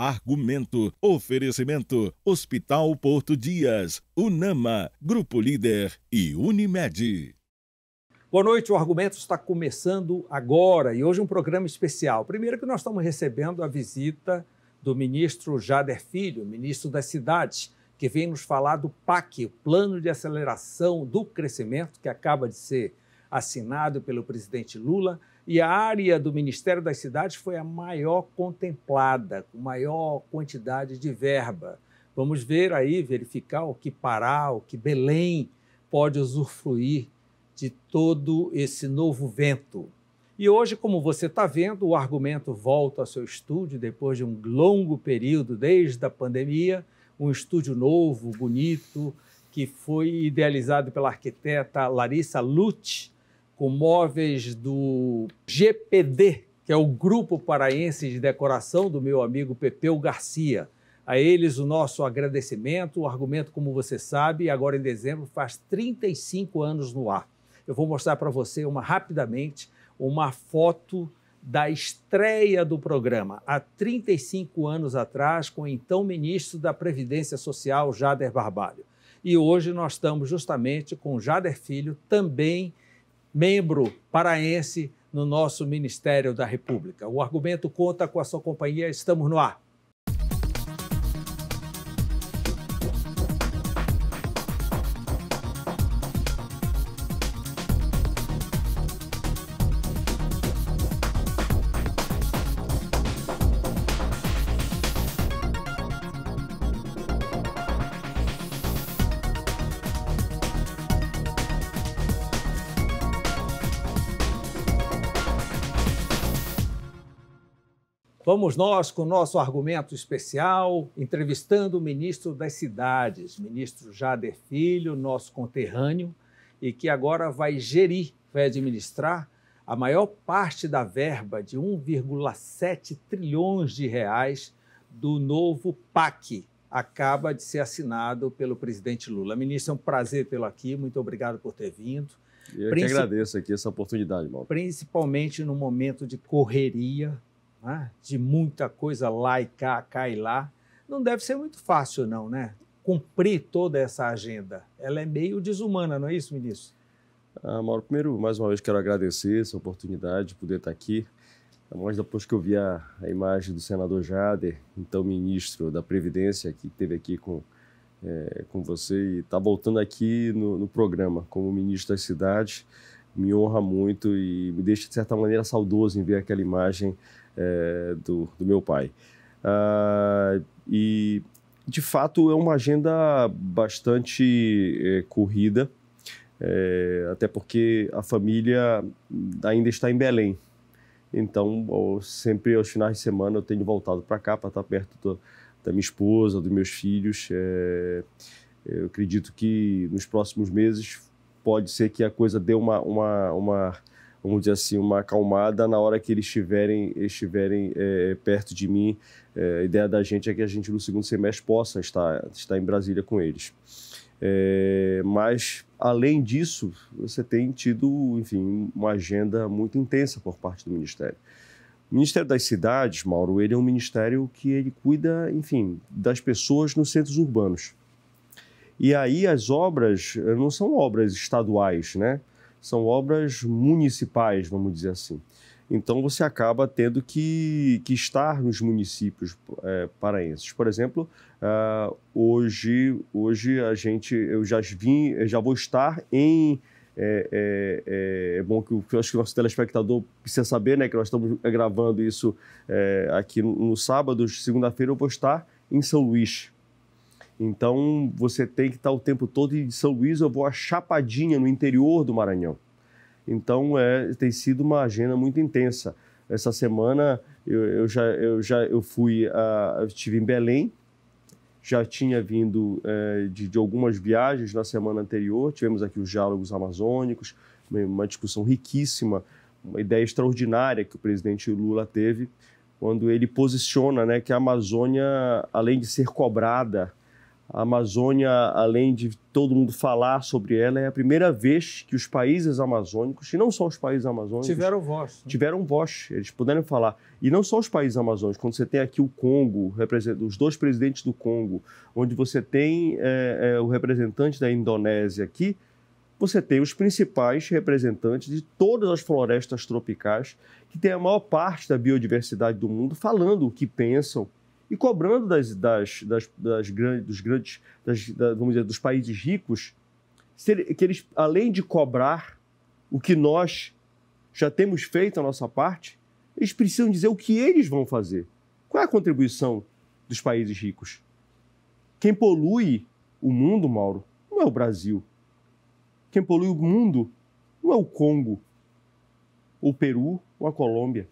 argumento. Oferecimento: Hospital Porto Dias, Unama, Grupo Líder e Unimed. Boa noite, o Argumento está começando agora e hoje um programa especial. Primeiro que nós estamos recebendo a visita do ministro Jader Filho, ministro das Cidades, que vem nos falar do PAC, o Plano de Aceleração do Crescimento, que acaba de ser assinado pelo presidente Lula. E a área do Ministério das Cidades foi a maior contemplada, com maior quantidade de verba. Vamos ver aí, verificar o que Pará, o que Belém pode usufruir de todo esse novo vento. E hoje, como você está vendo, o argumento volta ao seu estúdio depois de um longo período, desde a pandemia, um estúdio novo, bonito, que foi idealizado pela arquiteta Larissa Lutz, com móveis do GPD, que é o Grupo Paraense de Decoração do meu amigo Pepeu Garcia. A eles o nosso agradecimento. O argumento, como você sabe, agora em dezembro faz 35 anos no ar. Eu vou mostrar para você uma rapidamente uma foto da estreia do programa há 35 anos atrás com o então ministro da Previdência Social Jader Barbalho. E hoje nós estamos justamente com Jader Filho também membro paraense no nosso Ministério da República. O argumento conta com a sua companhia. Estamos no ar. Vamos nós, com nosso argumento especial, entrevistando o ministro das Cidades, ministro Jader Filho, nosso conterrâneo, e que agora vai gerir, vai administrar a maior parte da verba de 1,7 trilhões de reais do novo PAC, acaba de ser assinado pelo presidente Lula. Ministro, é um prazer tê-lo aqui, muito obrigado por ter vindo. Eu Princip... que agradeço aqui essa oportunidade, Mauro. Principalmente no momento de correria né? de muita coisa lá e cá, cá e lá, não deve ser muito fácil, não, né? Cumprir toda essa agenda. Ela é meio desumana, não é isso, ministro? Ah, Mauro, primeiro, mais uma vez, quero agradecer essa oportunidade de poder estar aqui. Mas depois que eu vi a, a imagem do senador Jader, então ministro da Previdência, que esteve aqui com, é, com você e está voltando aqui no, no, programa como ministro das cidades, me honra muito e me deixa, de certa maneira, saudoso em ver aquela imagem é, do, do, meu pai. Uh, e, de fato, é uma agenda bastante é, corrida, é, até porque a família ainda está em Belém. Então, eu, sempre aos finais de semana eu tenho voltado para cá, para estar tá perto do, da minha esposa, dos meus filhos. É, eu acredito que nos próximos meses pode ser que a coisa dê uma, uma, uma vamos dizer assim, uma acalmada na hora que eles estiverem, estiverem é, perto de mim. É, a ideia da gente é que a gente no segundo semestre possa estar, estar em Brasília com eles. É, mas, além disso, você tem tido, enfim, uma agenda muito intensa por parte do Ministério. O Ministério das Cidades, Mauro, ele é um ministério que ele cuida, enfim, das pessoas nos centros urbanos. E aí as obras eh, não são obras estaduais, né? são obras municipais, vamos dizer assim. Então você acaba tendo que, que estar nos municípios é, paraenses. Por exemplo, uh, hoje, hoje a gente, eu já vim, eu já vou estar em é, é, é, é bom que, acho que o nosso telespectador precisa saber, né, que nós estamos gravando isso é, aqui no, no sábado, segunda-feira eu vou estar em São Luís, então, você tem que estar o tempo todo e de São Luís eu vou a Chapadinha, no interior do Maranhão. Então, é, tem sido uma agenda muito intensa. Essa semana eu, eu já eu já eu fui a, ah, eu estive em Belém, já tinha vindo é, de, de, algumas viagens na semana anterior. Tivemos aqui os diálogos amazônicos, uma discussão riquíssima, uma ideia extraordinária que o presidente Lula teve quando ele posiciona, né, que a Amazônia, além de ser cobrada a Amazônia, além de todo mundo falar sobre ela, é a primeira vez que os países amazônicos, e não só os países amazônicos. Tiveram voz. Né? Tiveram voz, eles puderam falar. E não só os países amazônicos, quando você tem aqui o Congo, os dois presidentes do Congo, onde você tem é, é, o representante da Indonésia aqui, você tem os principais representantes de todas as florestas tropicais, que têm a maior parte da biodiversidade do mundo, falando o que pensam e cobrando das, das, das, das grandes, dos grandes, das, da, vamos dizer, dos países ricos, que eles, além de cobrar o que nós já temos feito a nossa parte, eles precisam dizer o que eles vão fazer. Qual é a contribuição dos países ricos? Quem polui o mundo, Mauro, não é o Brasil. Quem polui o mundo não é o Congo, o Peru ou a Colômbia.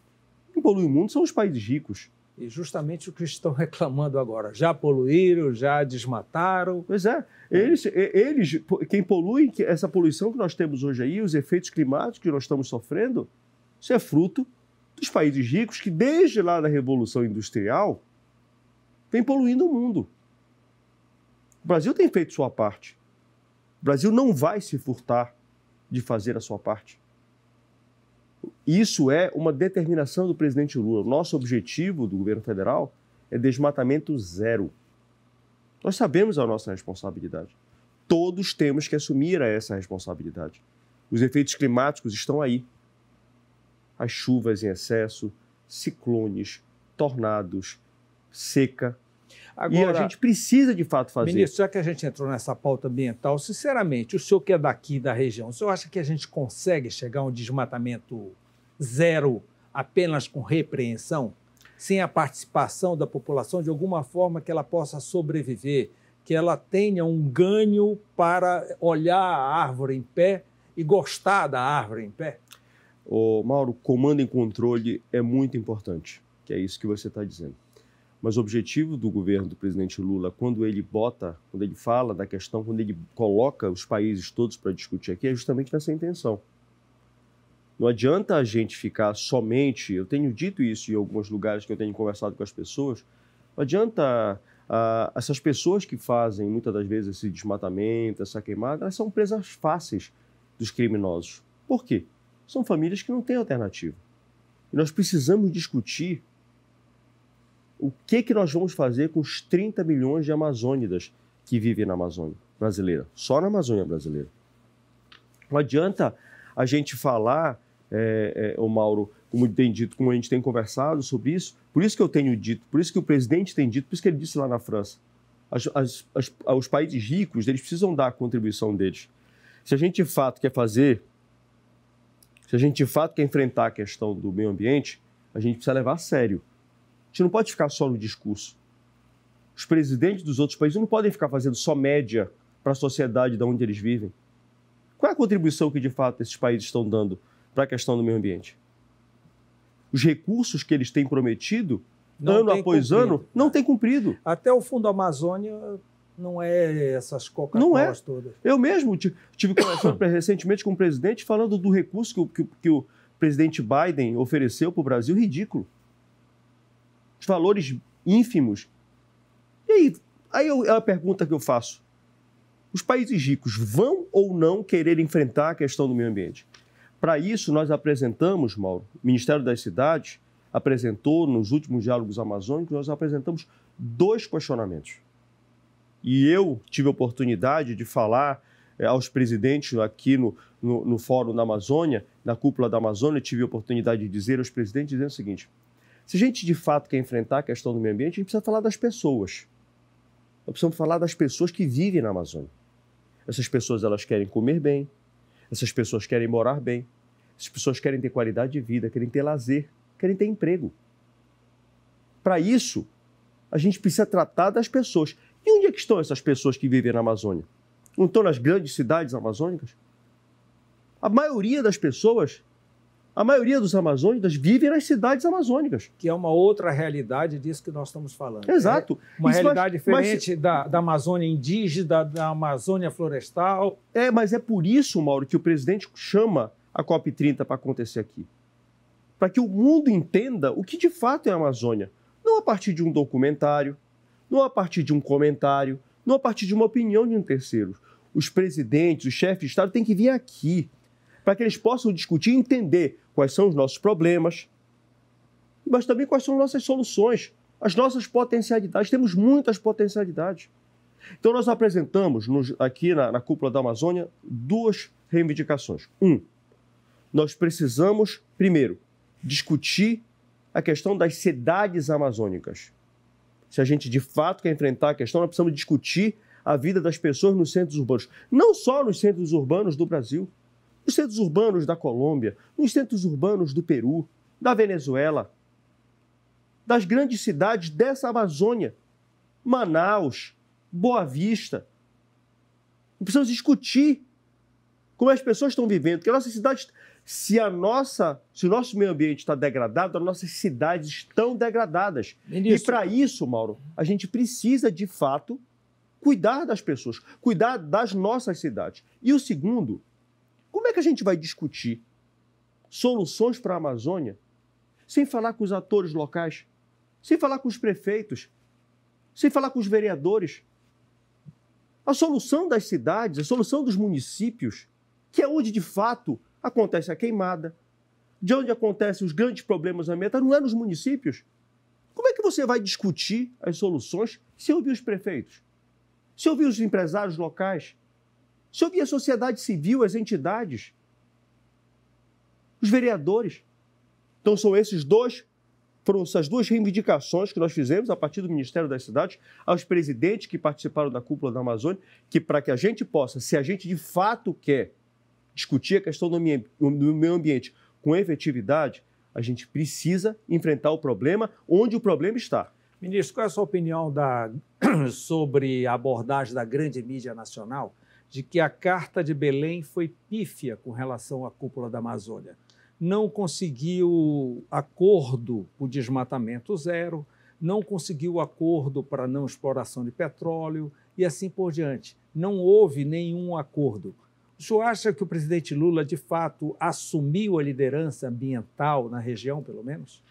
Quem polui o mundo são os países ricos. E justamente o que estão reclamando agora. Já poluíram, já desmataram. Pois é. Eles, eles quem polui, essa poluição que nós temos hoje aí, os efeitos climáticos que nós estamos sofrendo, isso é fruto dos países ricos que, desde lá da Revolução Industrial, vem poluindo o mundo. O Brasil tem feito sua parte. O Brasil não vai se furtar de fazer a sua parte. Isso é uma determinação do presidente Lula. Nosso objetivo do governo federal é desmatamento zero. Nós sabemos a nossa responsabilidade. Todos temos que assumir essa responsabilidade. Os efeitos climáticos estão aí. As chuvas em excesso, ciclones, tornados, seca, Agora, e a gente precisa, de fato, fazer. Ministro, já que a gente entrou nessa pauta ambiental, sinceramente, o senhor que é daqui da região, o senhor acha que a gente consegue chegar a um desmatamento zero apenas com repreensão? Sem a participação da população de alguma forma que ela possa sobreviver, que ela tenha um ganho para olhar a árvore em pé e gostar da árvore em pé? Ô, Mauro, comando e controle é muito importante, que é isso que você está dizendo. Mas o objetivo do governo do presidente Lula, quando ele bota, quando ele fala da questão, quando ele coloca os países todos para discutir aqui, é justamente nessa intenção. Não adianta a gente ficar somente. Eu tenho dito isso em alguns lugares que eu tenho conversado com as pessoas. Não adianta ah, essas pessoas que fazem muitas das vezes esse desmatamento, essa queimada, elas são presas fáceis dos criminosos. Por quê? São famílias que não têm alternativa. E nós precisamos discutir o que, que nós vamos fazer com os 30 milhões de amazônidas que vivem na Amazônia brasileira, só na Amazônia brasileira. Não adianta a gente falar, é, é, o Mauro, como tem dito, como a gente tem conversado sobre isso, por isso que eu tenho dito, por isso que o presidente tem dito, por isso que ele disse lá na França, as, as, as, os países ricos, eles precisam dar a contribuição deles. Se a gente de fato quer fazer, se a gente de fato quer enfrentar a questão do meio ambiente, a gente precisa levar a sério gente não pode ficar só no discurso. Os presidentes dos outros países não podem ficar fazendo só média para a sociedade de onde eles vivem. Qual é a contribuição que, de fato, esses países estão dando para a questão do meio ambiente? Os recursos que eles têm prometido, não ano após cumprido. ano, não né? têm cumprido. Até o Fundo Amazônia não é essas coca Não é. todas. Eu mesmo tive conversando recentemente com o presidente falando do recurso que o, que, que o presidente Biden ofereceu para o Brasil, ridículo os valores ínfimos. E aí, aí eu, é a pergunta que eu faço. Os países ricos vão ou não querer enfrentar a questão do meio ambiente? Para isso, nós apresentamos, Mauro, o Ministério das Cidades apresentou nos últimos diálogos amazônicos, nós apresentamos dois questionamentos. E eu tive a oportunidade de falar é, aos presidentes aqui no, no, no Fórum da Amazônia, na cúpula da Amazônia, tive a oportunidade de dizer aos presidentes dizendo o seguinte: se a gente de fato quer enfrentar a questão do meio ambiente, a gente precisa falar das pessoas. Nós precisamos falar das pessoas que vivem na Amazônia. Essas pessoas elas querem comer bem, essas pessoas querem morar bem, essas pessoas querem ter qualidade de vida, querem ter lazer, querem ter emprego. Para isso, a gente precisa tratar das pessoas. E onde é que estão essas pessoas que vivem na Amazônia? Não estão nas grandes cidades amazônicas? A maioria das pessoas a maioria dos amazônidas vive nas cidades amazônicas. Que é uma outra realidade disso que nós estamos falando. Exato. É uma Isso realidade mas, diferente mas... Da, da Amazônia indígena, da Amazônia florestal. É, mas é por isso, Mauro, que o presidente chama a COP30 para acontecer aqui. Para que o mundo entenda o que de fato é a Amazônia. Não a partir de um documentário, não a partir de um comentário, não a partir de uma opinião de um terceiro. Os presidentes, os chefes de Estado têm que vir aqui para que eles possam discutir e entender quais são os nossos problemas, mas também quais são nossas soluções, as nossas potencialidades. Temos muitas potencialidades. Então, nós apresentamos nos, aqui na, na cúpula da Amazônia duas reivindicações. Um, nós precisamos, primeiro, discutir a questão das cidades amazônicas. Se a gente de fato quer enfrentar a questão, nós precisamos discutir a vida das pessoas nos centros urbanos. Não só nos centros urbanos do Brasil, nos centros urbanos da Colômbia, nos centros urbanos do Peru, da Venezuela, das grandes cidades dessa Amazônia, Manaus, Boa Vista. precisamos discutir como as pessoas estão vivendo, que a nossa cidade, se a nossa, se o nosso meio ambiente está degradado, as nossas cidades estão degradadas. Ministro. E para isso, Mauro, a gente precisa de fato cuidar das pessoas, cuidar das nossas cidades. E o segundo, como é que a gente vai discutir soluções para a Amazônia sem falar com os atores locais, sem falar com os prefeitos, sem falar com os vereadores? A solução das cidades, a solução dos municípios, que é onde de fato acontece a queimada, de onde acontecem os grandes problemas ambientais, não é nos municípios. Como é que você vai discutir as soluções se ouvir os prefeitos, se ouvir os empresários locais, se ouvia a sociedade civil, as entidades, os vereadores. Então são esses dois, foram essas duas reivindicações que nós fizemos a partir do Ministério das Cidades, aos presidentes que participaram da cúpula da Amazônia, que para que a gente possa, se a gente de fato quer discutir a questão do meio ambiente com efetividade, a gente precisa enfrentar o problema onde o problema está. Ministro, qual é a sua opinião da... sobre a abordagem da grande mídia nacional? de que a Carta de Belém foi pífia com relação à cúpula da Amazônia. Não conseguiu acordo para o desmatamento zero, não conseguiu acordo para não exploração de petróleo e assim por diante. Não houve nenhum acordo. O senhor acha que o presidente Lula, de fato, assumiu a liderança ambiental na região, pelo menos?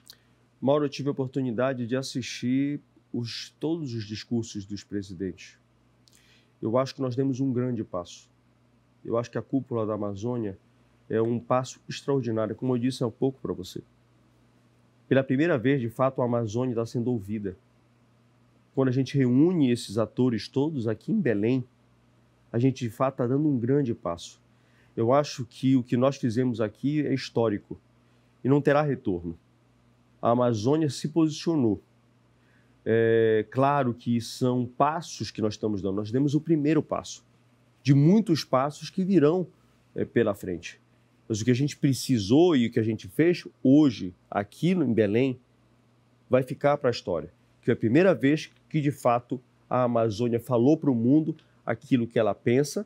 Mauro, eu tive a oportunidade de assistir os, todos os discursos dos presidentes eu acho que nós demos um grande passo. Eu acho que a cúpula da Amazônia é um passo extraordinário, como eu disse há pouco para você. Pela primeira vez, de fato, a Amazônia está sendo ouvida. Quando a gente reúne esses atores todos aqui em Belém, a gente de fato está dando um grande passo. Eu acho que o que nós fizemos aqui é histórico e não terá retorno. A Amazônia se posicionou é, claro que são passos que nós estamos dando. Nós demos o primeiro passo de muitos passos que virão é, pela frente. Mas o que a gente precisou e o que a gente fez hoje, aqui em Belém, vai ficar para a história. Que é a primeira vez que, de fato, a Amazônia falou para o mundo aquilo que ela pensa,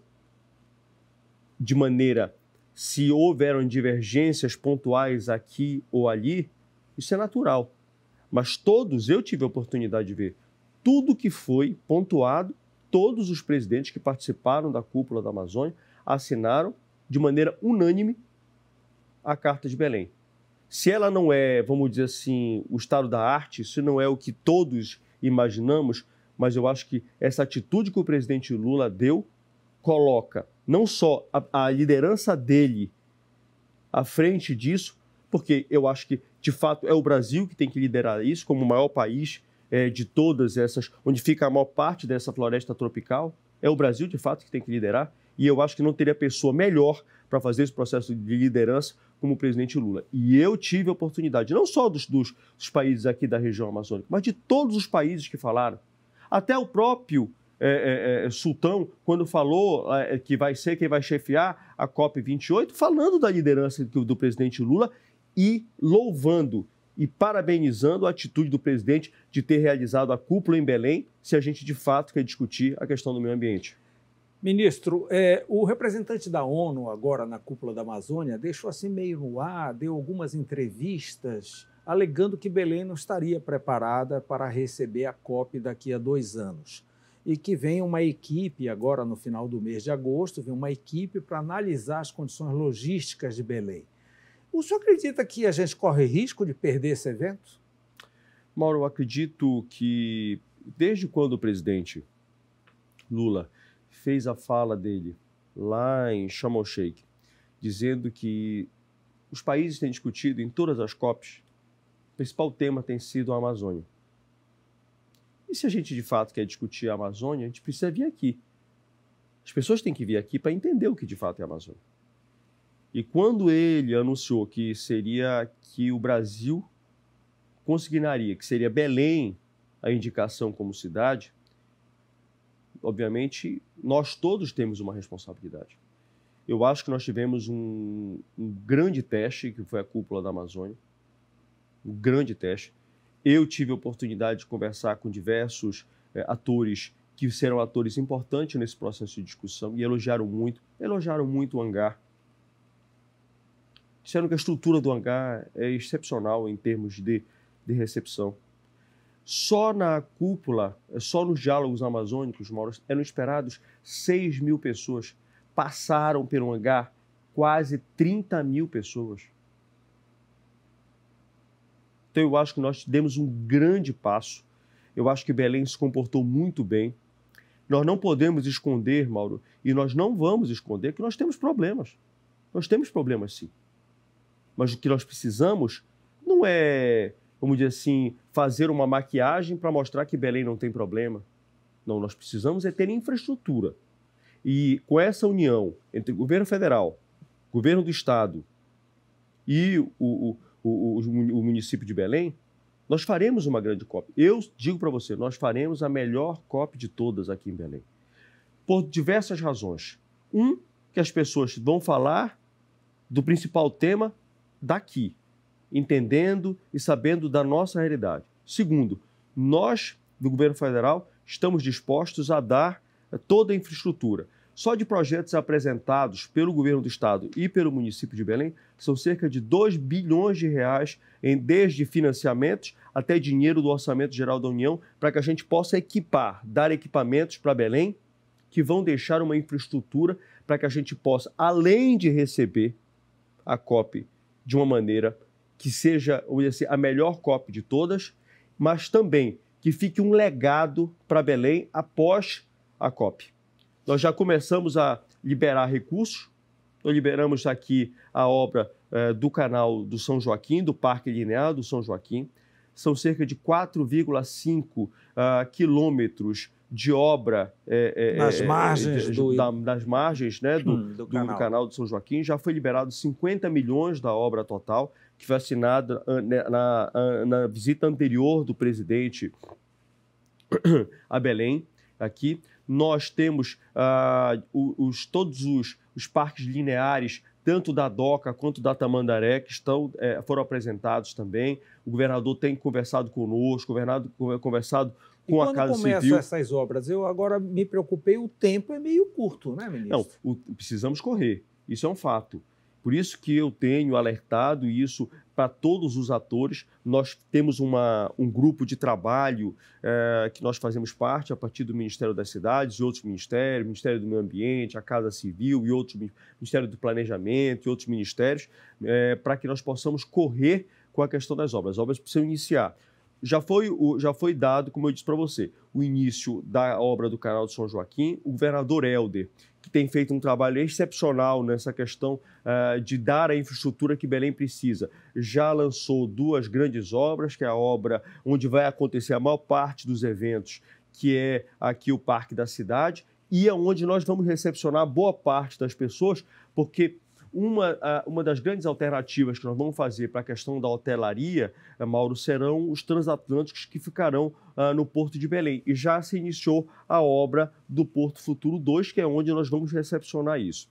de maneira, se houveram divergências pontuais aqui ou ali, isso é natural mas todos eu tive a oportunidade de ver tudo que foi pontuado, todos os presidentes que participaram da cúpula da Amazônia assinaram de maneira unânime a Carta de Belém. Se ela não é, vamos dizer assim, o estado da arte, se não é o que todos imaginamos, mas eu acho que essa atitude que o presidente Lula deu coloca não só a, a liderança dele à frente disso, porque eu acho que de fato, é o Brasil que tem que liderar isso como o maior país é, de todas essas, onde fica a maior parte dessa floresta tropical? É o Brasil, de fato, que tem que liderar? E eu acho que não teria pessoa melhor para fazer esse processo de liderança como o presidente Lula. E eu tive a oportunidade, não só dos, dos, dos países aqui da região amazônica, mas de todos os países que falaram. Até o próprio é, é, é Sultão, quando falou é, que vai ser quem vai chefiar a COP28, falando da liderança do, do presidente Lula e louvando e parabenizando a atitude do presidente de ter realizado a cúpula em Belém, se a gente de fato quer discutir a questão do meio ambiente. Ministro, é, o representante da ONU agora na cúpula da Amazônia deixou assim meio no ar, deu algumas entrevistas alegando que Belém não estaria preparada para receber a COP daqui a dois anos. E que vem uma equipe, agora no final do mês de agosto, vem uma equipe para analisar as condições logísticas de Belém. O senhor acredita que a gente corre risco de perder esse evento? Mauro, eu acredito que desde quando o presidente Lula fez a fala dele lá em Shamal Sheikh, dizendo que os países têm discutido em todas as COPs, o principal tema tem sido a Amazônia. E se a gente de fato quer discutir a Amazônia, a gente precisa vir aqui. As pessoas têm que vir aqui para entender o que de fato é a Amazônia. E quando ele anunciou que seria que o Brasil consignaria, que seria Belém a indicação como cidade, obviamente nós todos temos uma responsabilidade. Eu acho que nós tivemos um, um grande teste, que foi a cúpula da Amazônia, um grande teste. Eu tive a oportunidade de conversar com diversos é, atores que serão atores importantes nesse processo de discussão e elogiaram muito, elogiaram muito o hangar, disseram que a estrutura do hangar é excepcional em termos de, de recepção. Só na cúpula, só nos diálogos amazônicos, Mauro, eram esperados 6 mil pessoas. Passaram pelo hangar quase 30 mil pessoas. Então eu acho que nós demos um grande passo. Eu acho que Belém se comportou muito bem. Nós não podemos esconder, Mauro, e nós não vamos esconder que nós temos problemas. Nós temos problemas sim. Mas o que nós precisamos não é, vamos dizer assim, fazer uma maquiagem para mostrar que Belém não tem problema. Não, nós precisamos é ter infraestrutura. E com essa união entre o governo federal, governo do estado e o, o, o, o município de Belém, nós faremos uma grande cópia. Eu digo para você, nós faremos a melhor cópia de todas aqui em Belém. Por diversas razões. Um, que as pessoas vão falar do principal tema daqui, entendendo e sabendo da nossa realidade. Segundo, nós, do governo federal, estamos dispostos a dar toda a infraestrutura. Só de projetos apresentados pelo governo do estado e pelo município de Belém, são cerca de 2 bilhões de reais, em, desde financiamentos até dinheiro do Orçamento Geral da União, para que a gente possa equipar, dar equipamentos para Belém, que vão deixar uma infraestrutura para que a gente possa, além de receber a COP de uma maneira que seja assim, a melhor COP de todas, mas também que fique um legado para Belém após a COP. Nós já começamos a liberar recursos, nós liberamos aqui a obra eh, do canal do São Joaquim, do Parque Linear do São Joaquim. São cerca de 4,5 uh, ah, quilômetros de obra é, é, é nas é, margens, é, do... da, nas margens né, do, hum, do, canal. do, canal. São Joaquim. Já foi liberado 50 milhões da obra total, que foi assinada ah, né, na, na, ah, na visita anterior do presidente a Belém. Aqui nós temos ah, os, todos os, os parques lineares tanto da DOCA quanto da Tamandaré, que estão, eh, foram apresentados também. O governador tem conversado conosco, governado, conversado quando com a Casa começam essas obras? Eu agora me preocupei, o tempo é meio curto, né, ministro? Não, o, precisamos correr, isso é um fato. Por isso que eu tenho alertado isso para todos os atores. Nós temos uma, um grupo de trabalho é, que nós fazemos parte a partir do Ministério das Cidades e outros ministérios, Ministério do Meio Ambiente, a Casa Civil e outros Ministério do Planejamento e outros ministérios, é, eh, para que nós possamos correr com a questão das obras. As obras precisam iniciar já foi, o, já foi dado, como eu disse para você, o início da obra do canal de São Joaquim, o governador Helder, que tem feito um trabalho excepcional nessa questão uh, de dar a infraestrutura que Belém precisa. Já lançou duas grandes obras, que é a obra onde vai acontecer a maior parte dos eventos, que é aqui o Parque da Cidade, e aonde é nós vamos recepcionar boa parte das pessoas, porque uma, uma das grandes alternativas que nós vamos fazer para a questão da hotelaria, eh, Mauro, serão os transatlânticos que ficarão ah, no Porto de Belém. E já se iniciou a obra do Porto Futuro 2, que é onde nós vamos recepcionar isso.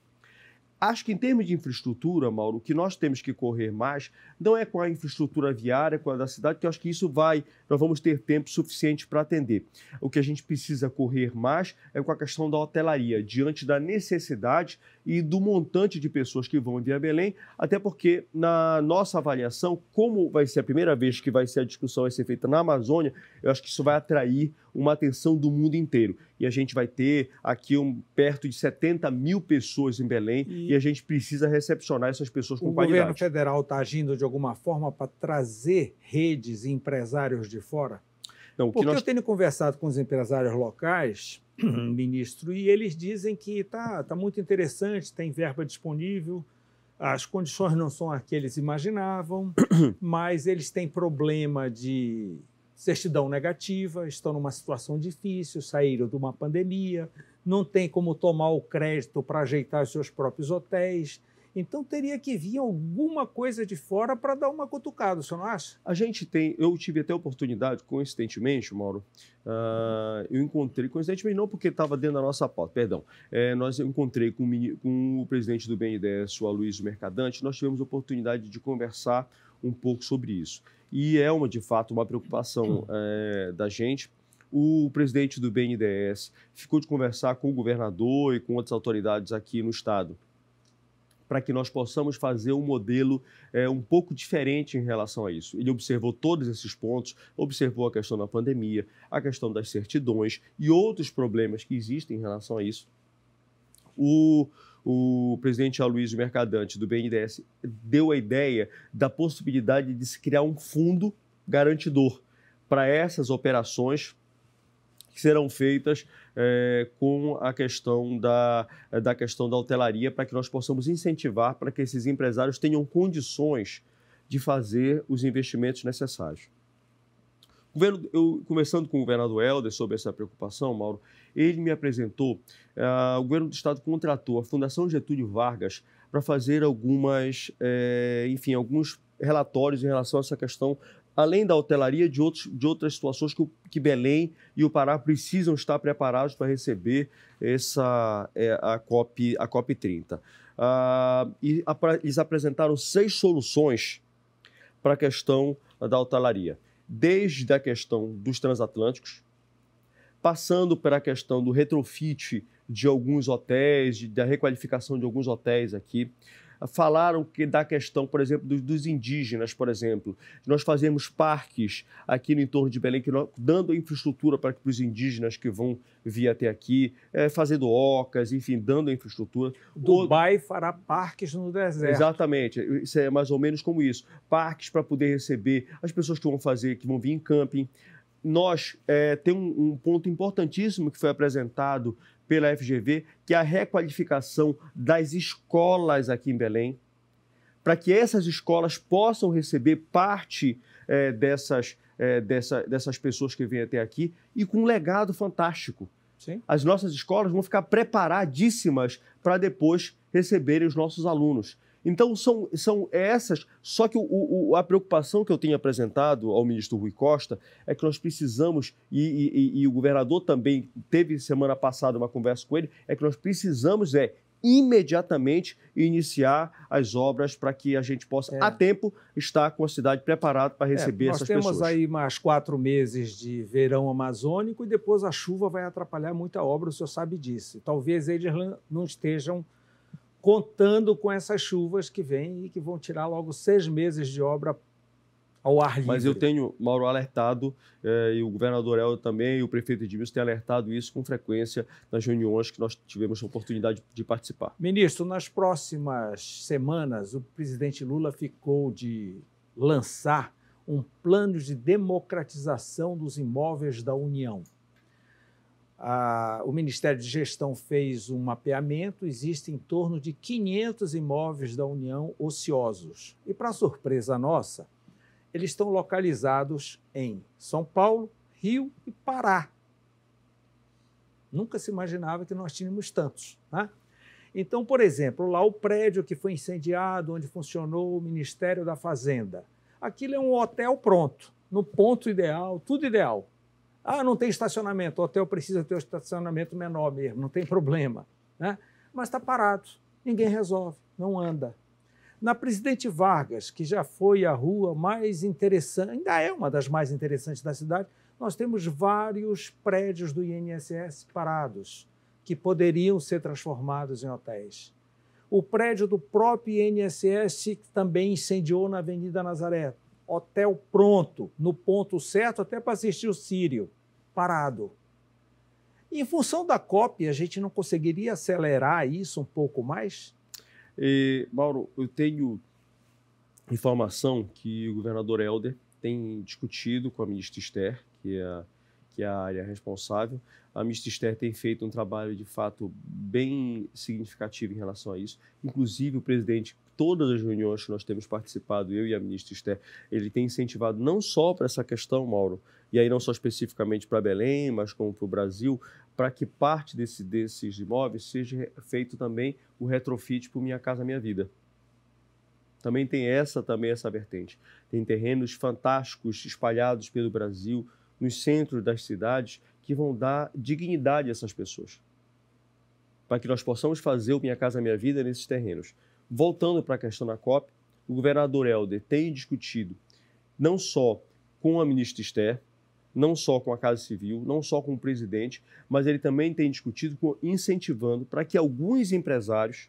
Acho que em termos de infraestrutura, Mauro, o que nós temos que correr mais não é com a infraestrutura viária, com a da cidade, que eu acho que isso vai, nós vamos ter tempo suficiente para atender. O que a gente precisa correr mais é com a questão da hotelaria, diante da necessidade e do montante de pessoas que vão vir a Belém, até porque na nossa avaliação, como vai ser a primeira vez que vai ser a discussão vai ser feita na Amazônia, eu acho que isso vai atrair uma atenção do mundo inteiro. E a gente vai ter aqui um, perto de 70 mil pessoas em Belém e, e a gente precisa recepcionar essas pessoas com o qualidade. O governo federal está agindo de alguma forma para trazer redes e empresários de fora? Não, Porque nós... eu tenho conversado com os empresários locais, ministro, e eles dizem que está tá muito interessante, tem verba disponível, as condições não são as que eles imaginavam, mas eles têm problema de certidão negativa, estão numa situação difícil, saíram de uma pandemia, não tem como tomar o crédito para ajeitar os seus próprios hotéis, então teria que vir alguma coisa de fora para dar uma cutucada, você não acha? A gente tem, eu tive até a oportunidade, coincidentemente, Mauro, uh, eu encontrei, coincidentemente não porque estava dentro da nossa pauta, perdão, é, nós encontrei com, com, o presidente do BNDES, o Aloysio Mercadante, nós tivemos a oportunidade de conversar um pouco sobre isso. E é uma, de fato, uma preocupação hum. é, da gente, o presidente do BNDES ficou de conversar com o governador e com outras autoridades aqui no estado para que nós possamos fazer um modelo é, um pouco diferente em relação a isso. Ele observou todos esses pontos, observou a questão da pandemia, a questão das certidões e outros problemas que existem em relação a isso. O, o presidente Aloysio Mercadante, do BNDES, deu a ideia da possibilidade de se criar um fundo garantidor para essas operações que serão feitas é, com a questão da, da questão da hotelaria, para que nós possamos incentivar para que esses empresários tenham condições de fazer os investimentos necessários. eu, começando com o governador Helder sobre essa preocupação, Mauro, ele me apresentou, uh, o governo do estado contratou a Fundação Getúlio Vargas para fazer algumas, é, enfim, alguns relatórios em relação a essa questão além da hotelaria, de, outros, de outras situações que, o, que Belém e o Pará precisam estar preparados para receber essa, é, a, COP, a COP30. Ah, e a, eles apresentaram seis soluções para a questão da hotelaria, desde a questão dos transatlânticos, passando pela questão do retrofit de alguns hotéis, de, da requalificação de alguns hotéis aqui, falaram que da questão, por exemplo, dos, dos indígenas, por exemplo. Nós fazemos parques aqui no entorno de Belém, que nós, dando infraestrutura para, para os indígenas que vão vir até aqui, é, fazendo ocas, enfim, dando infraestrutura. Dubai o... fará parques no deserto. Exatamente, isso é mais ou menos como isso. Parques para poder receber as pessoas que vão fazer, que vão vir em camping nós é, tem um, um, ponto importantíssimo que foi apresentado pela FGV, que é a requalificação das escolas aqui em Belém, para que essas escolas possam receber parte é, dessas, é, dessa, dessas pessoas que vêm até aqui e com um legado fantástico. Sim. As nossas escolas vão ficar preparadíssimas para depois receberem os nossos alunos. Então, são, são essas. Só que o, o, a preocupação que eu tenho apresentado ao ministro Rui Costa é que nós precisamos, e, e, e o governador também teve semana passada uma conversa com ele, é que nós precisamos é imediatamente iniciar as obras para que a gente possa, é. a tempo, estar com a cidade preparada para é, receber é, essas pessoas. Nós temos aí mais quatro meses de verão amazônico e depois a chuva vai atrapalhar muita obra, o senhor sabe disso. Talvez eles não estejam contando com essas chuvas que vêm e que vão tirar logo seis meses de obra ao ar livre. Mas eu tenho, Mauro, alertado, eh, e o governador El também, e o prefeito Edmilson têm alertado isso com frequência nas reuniões que nós tivemos a oportunidade de participar. Ministro, nas próximas semanas, o presidente Lula ficou de lançar um plano de democratização dos imóveis da União a, o Ministério de Gestão fez um mapeamento, Existem em torno de 500 imóveis da União ociosos. E, para surpresa nossa, eles estão localizados em São Paulo, Rio e Pará. Nunca se imaginava que nós tínhamos tantos. Né? Então, por exemplo, lá o prédio que foi incendiado, onde funcionou o Ministério da Fazenda. Aquilo é um hotel pronto, no ponto ideal, tudo ideal. Ah, não tem estacionamento, o hotel precisa ter um estacionamento menor mesmo, não tem problema. Né? Mas está parado, ninguém resolve, não anda. Na Presidente Vargas, que já foi a rua mais interessante, ainda é uma das mais interessantes da cidade, nós temos vários prédios do INSS parados, que poderiam ser transformados em hotéis. O prédio do próprio INSS também incendiou na Avenida Nazaré. Hotel pronto, no ponto certo, até para assistir o Sírio parado. E em função da COP, a gente não conseguiria acelerar isso um pouco mais? E, Mauro, eu tenho informação que o governador Helder tem discutido com a ministra Esther, que é a, que é a área responsável. A ministra Esther tem feito um trabalho, de fato, bem significativo em relação a isso. Inclusive, o presidente todas as reuniões que nós temos participado, eu e a ministra Esther, ele tem incentivado não só para essa questão, Mauro, e aí não só especificamente para Belém, mas como para o Brasil, para que parte desse, desses imóveis seja feito também o retrofit para Minha Casa Minha Vida. Também tem essa também essa vertente. Tem terrenos fantásticos espalhados pelo Brasil, nos centros das cidades, que vão dar dignidade a essas pessoas. Para que nós possamos fazer o Minha Casa Minha Vida nesses terrenos. Voltando para a questão da COP, o governador Helder tem discutido não só com a ministra Esther, não só com a Casa Civil, não só com o presidente, mas ele também tem discutido com, incentivando para que alguns empresários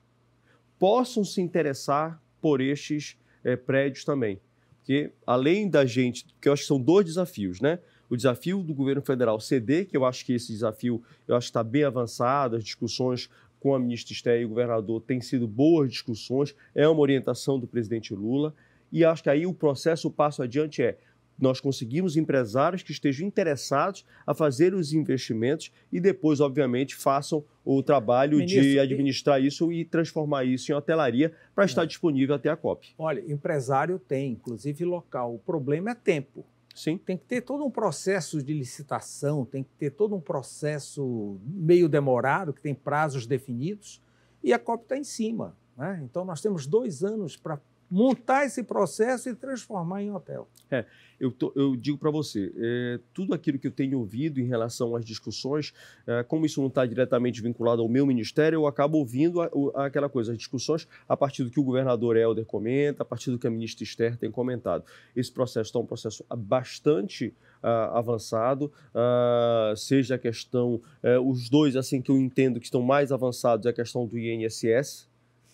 possam se interessar por estes é, prédios também. Porque além da gente, que eu acho que são dois desafios, né? O desafio do governo federal ceder, que eu acho que esse desafio eu acho está bem avançado, as discussões com a ministra Estéia e o governador têm sido boas discussões, é uma orientação do presidente Lula. E acho que aí o processo, o passo adiante é nós conseguimos empresários que estejam interessados a fazer os investimentos e depois, obviamente, façam o trabalho Ministro, de administrar e... isso e transformar isso em hotelaria para estar é. disponível até a COP. Olha, empresário tem, inclusive local. O problema é tempo. Sim. Tem que ter todo um processo de licitação, tem que ter todo um processo meio demorado, que tem prazos definidos, e a COP está em cima. Né? Então, nós temos dois anos para montar esse processo e transformar em hotel. É, eu, tô, eu digo para você, é, tudo aquilo que eu tenho ouvido em relação às discussões, é, como isso não está diretamente vinculado ao meu ministério, eu acabo ouvindo a, a, aquela coisa, as discussões a partir do que o governador Helder comenta, a partir do que a ministra Esther tem comentado. Esse processo está um processo bastante uh, avançado, uh, seja a questão, uh, os dois assim que eu entendo que estão mais avançados é a questão do INSS,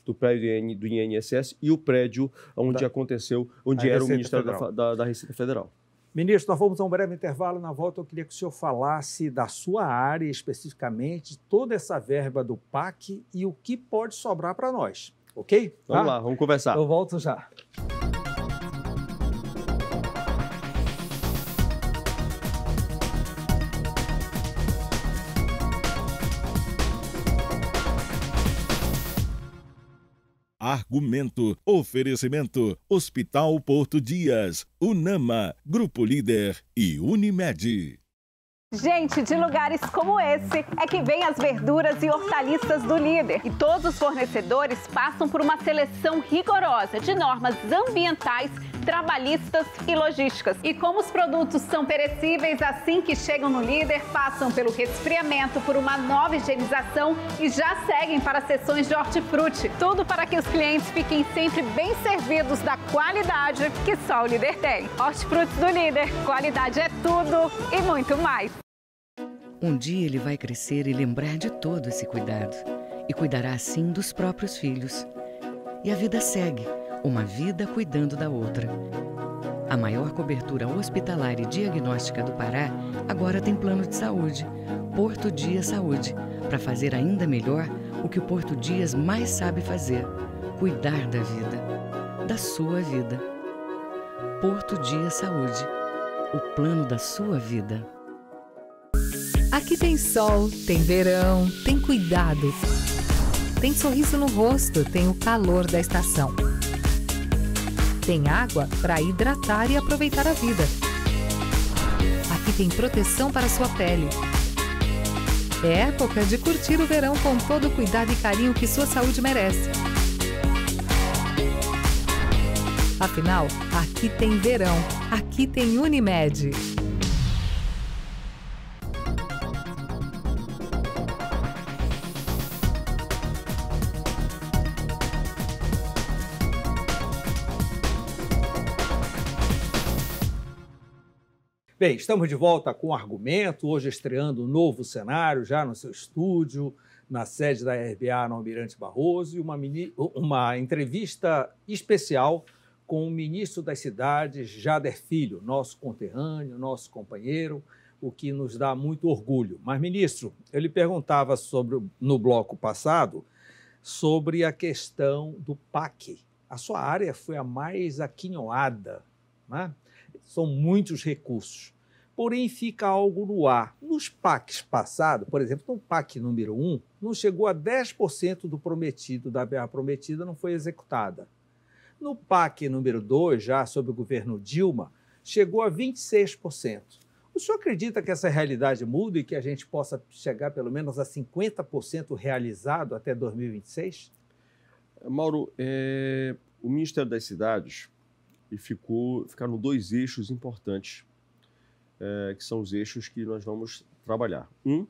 do prédio do INSS e o prédio onde da, aconteceu, onde era o Ministério Da, da Receita Federal. Ministro, nós vamos a um breve intervalo. Na volta, eu queria que o senhor falasse da sua área especificamente, toda essa verba do PAC e o que pode sobrar para nós. Ok? Vamos tá? lá, vamos conversar. Eu volto já. argumento. Oferecimento: Hospital Porto Dias, Unama, Grupo Líder e Unimed. Gente, de lugares como esse é que vem as verduras e hortaliças do líder. E todos os fornecedores passam por uma seleção rigorosa de normas ambientais, trabalhistas e logísticas. E como os produtos são perecíveis, assim que chegam no líder, passam pelo resfriamento, por uma nova higienização e já seguem para sessões de hortifruti. Tudo para que os clientes fiquem sempre bem servidos da qualidade que só o líder tem. Hortifruti do líder, qualidade é tudo e muito mais. Um dia ele vai crescer e lembrar de todo esse cuidado, e cuidará assim dos próprios filhos. E a vida segue, uma vida cuidando da outra. A maior cobertura hospitalar e diagnóstica do Pará agora tem plano de saúde, Porto Dias Saúde, para fazer ainda melhor o que o Porto Dias mais sabe fazer: cuidar da vida, da sua vida. Porto Dias Saúde, o plano da sua vida. Aqui tem sol, tem verão, tem cuidado. Tem sorriso no rosto, tem o calor da estação. Tem água para hidratar e aproveitar a vida. Aqui tem proteção para sua pele. É época de curtir o verão com todo o cuidado e carinho que sua saúde merece. Afinal, aqui tem verão, aqui tem Unimed. Bem, estamos de volta com o argumento, hoje estreando um novo cenário já no seu estúdio, na sede da RBA no Almirante Barroso, e uma, mini... uma entrevista especial com o ministro das Cidades, Jader Filho, nosso conterrâneo, nosso companheiro, o que nos dá muito orgulho. Mas, ministro, eu lhe perguntava sobre, no bloco passado sobre a questão do PAC. A sua área foi a mais aquinhoada, né? são muitos recursos. Porém, fica algo no ar. Nos PACs passados, por exemplo, no então, PAC número 1, não chegou a 10% do prometido, da verba prometida não foi executada. No PAC número 2, já sob o governo Dilma, chegou a 26%. O senhor acredita que essa realidade muda e que a gente possa chegar pelo menos a 50% realizado até 2026? Mauro, é... o Ministério das Cidades e ficou, ficaram dois eixos importantes, é, que são os eixos que nós vamos trabalhar. Um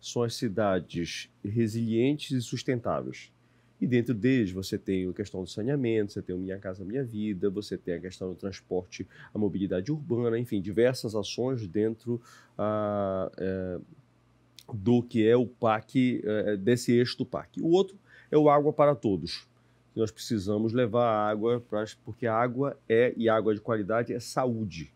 são as cidades resilientes e sustentáveis. E dentro deles você tem a questão do saneamento, você tem o Minha Casa Minha Vida, você tem a questão do transporte, a mobilidade urbana, enfim, diversas ações dentro ah, é, do que é o PAC, é, desse eixo do PAC. O outro é o Água para Todos, que nós precisamos levar a água, pra, porque a água é, e água de qualidade é saúde.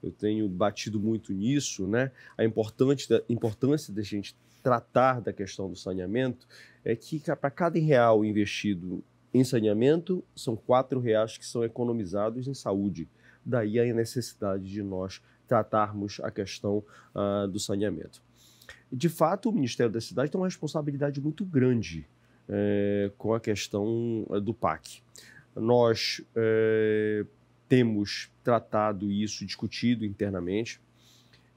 Eu tenho batido muito nisso, né? A importante da, importância da gente tratar da questão do saneamento é que para cada real investido em saneamento, são quatro reais que são economizados em saúde. Daí a necessidade de nós tratarmos a questão uh, do saneamento. De fato, o Ministério da Cidade tem uma responsabilidade muito grande é, com a questão eh, do PAC. Nós é, temos tratado isso, discutido internamente.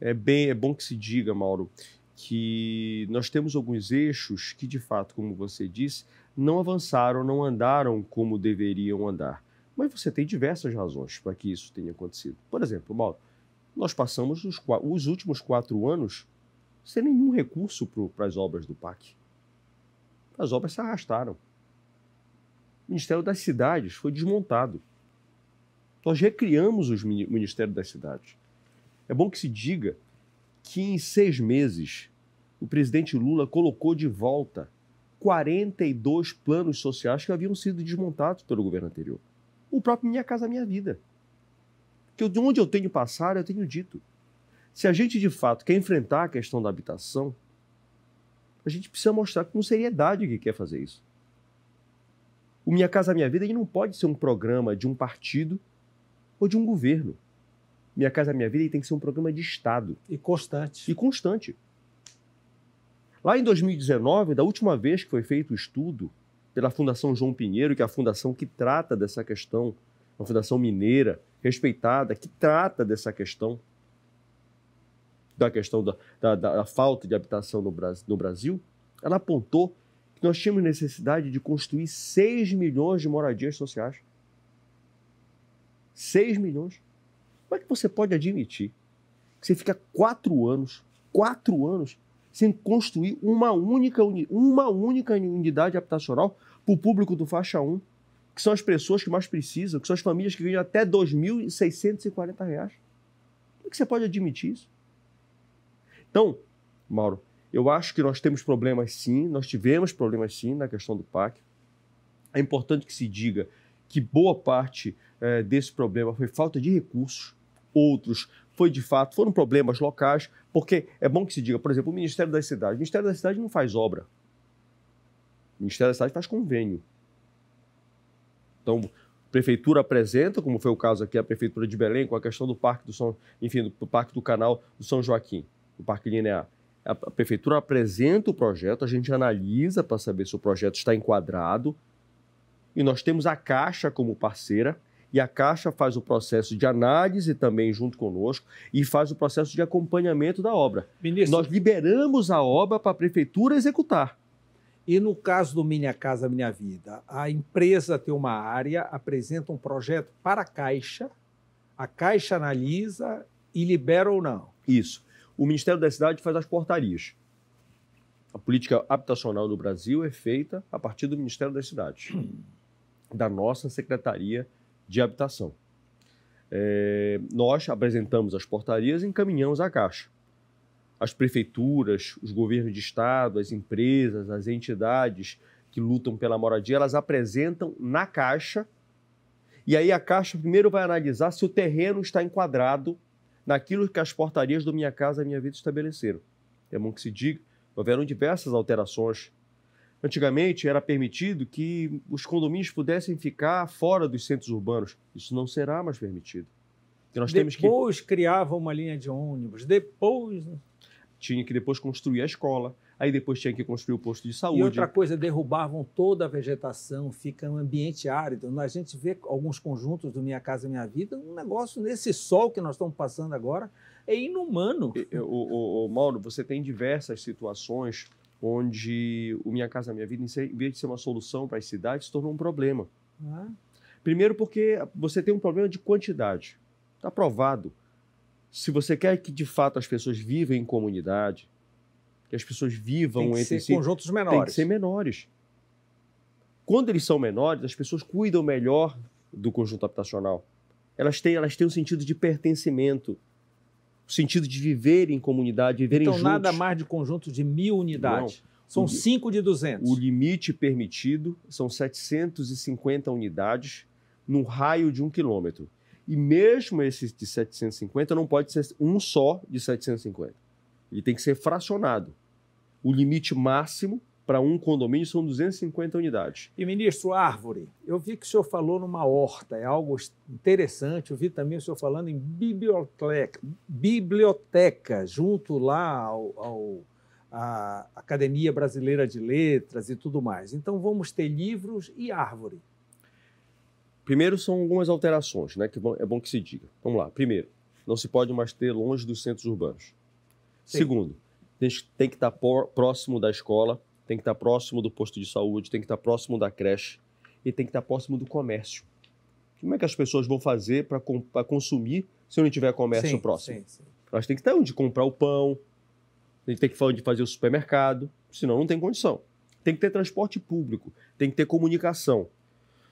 É, bem, é bom que se diga, Mauro, que nós temos alguns eixos que, de fato, como você disse, não avançaram, não andaram como deveriam andar. Mas você tem diversas razões para que isso tenha acontecido. Por exemplo, Mauro, nós passamos os, os últimos quatro anos sem nenhum recurso para as obras do PAC as obras se arrastaram. O Ministério das Cidades foi desmontado. Nós recriamos o Ministério das Cidades. É bom que se diga que em seis meses o presidente Lula colocou de volta 42 planos sociais que haviam sido desmontados pelo governo anterior. O próprio Minha Casa Minha Vida. Que de onde eu tenho passado, eu tenho dito. Se a gente de fato quer enfrentar a questão da habitação, a gente precisa mostrar com seriedade que quer fazer isso. O Minha Casa Minha Vida não pode ser um programa de um partido ou de um governo. Minha Casa Minha Vida tem que ser um programa de Estado. E constante. E constante. Lá em 2019, da última vez que foi feito o estudo pela Fundação João Pinheiro, que é a fundação que trata dessa questão, uma fundação mineira respeitada, que trata dessa questão da questão da, da, da falta de habitação no Brasil, no Brasil, ela apontou que nós tínhamos necessidade de construir 6 milhões de moradias sociais. 6 milhões. Como é que você pode admitir que você fica quatro anos, quatro anos, sem construir uma única, uma única unidade habitacional para o público do faixa 1, que são as pessoas que mais precisam, que são as famílias que ganham até R$ 2.640? Como é que você pode admitir isso? Então, Mauro, eu acho que nós temos problemas sim, nós tivemos problemas sim na questão do PAC. É importante que se diga que boa parte é, desse problema foi falta de recursos, outros foi de fato, foram problemas locais, porque é bom que se diga, por exemplo, o Ministério da Cidade. O Ministério da Cidade não faz obra. O Ministério da Cidade faz convênio. Então, a prefeitura apresenta, como foi o caso aqui, a prefeitura de Belém, com a questão do parque do São, enfim, do parque do canal do São Joaquim do Parque Linear. A prefeitura apresenta o projeto, a gente analisa para saber se o projeto está enquadrado. E nós temos a Caixa como parceira, e a Caixa faz o processo de análise também junto conosco e faz o processo de acompanhamento da obra. Ministro, Nós liberamos a obra para a prefeitura executar. E no caso do Minha Casa Minha Vida, a empresa tem uma área, apresenta um projeto para a Caixa, a Caixa analisa e libera ou não. Isso. O Ministério da Cidade faz as portarias. A política habitacional do Brasil é feita a partir do Ministério das Cidades, hum. da nossa Secretaria de Habitação. É, nós apresentamos as portarias e encaminhamos à Caixa. As prefeituras, os governos de estado, as empresas, as entidades que lutam pela moradia, elas apresentam na Caixa. E aí a Caixa primeiro vai analisar se o terreno está enquadrado naquilo que as portarias do Minha Casa e Minha Vida estabeleceram. É bom que se diga, houveram diversas alterações. Antigamente era permitido que os condomínios pudessem ficar fora dos centros urbanos. Isso não será mais permitido. Nós depois temos que... criava uma linha de ônibus, depois. Né? Tinha que depois construir a escola, aí depois tinha que construir o posto de saúde. E outra coisa, derrubavam toda a vegetação, fica um ambiente árido. A gente vê alguns conjuntos do Minha Casa Minha Vida, um negócio nesse sol que nós estamos passando agora é inumano. O, o, o Mauro, você tem diversas situações onde o Minha Casa Minha Vida, em vez de ser uma solução para as cidades, se tornou um problema. Ah. Primeiro porque você tem um problema de quantidade. Está provado. Se você quer que de fato as pessoas vivam em comunidade, que as pessoas vivam tem que entre ser si. conjuntos menores. Tem que ser menores. Quando eles são menores, as pessoas cuidam melhor do conjunto habitacional. Elas têm, elas têm um sentido de pertencimento, o sentido de viver em comunidade, viverem então, juntos. Então, nada mais de conjunto de mil unidades. Não. São cinco de 200. O limite permitido são 750 unidades no raio de um quilômetro. E mesmo esse de 750 não pode ser um só de 750. Ele tem que ser fracionado. O limite máximo para um condomínio são 250 unidades. E, ministro, árvore. Eu vi que o senhor falou numa horta, é algo interessante. Eu vi também o senhor falando em biblioteca, biblioteca junto lá ao, ao a Academia Brasileira de Letras e tudo mais. Então vamos ter livros e árvore. Primeiro são algumas alterações, né, que é bom que se diga. Vamos lá. Primeiro, não se pode mais ter longe dos centros urbanos. Sim. Segundo, tem, tem que estar próximo da escola, tem que estar próximo do posto de saúde, tem que estar próximo da creche e tem que estar próximo do comércio. Como é que as pessoas vão fazer para consumir se não tiver comércio sim, próximo? Sim, sim. Elas têm que estar onde comprar o pão, tem que ter onde fazer o supermercado, senão não tem condição. Tem que ter transporte público, tem que ter comunicação.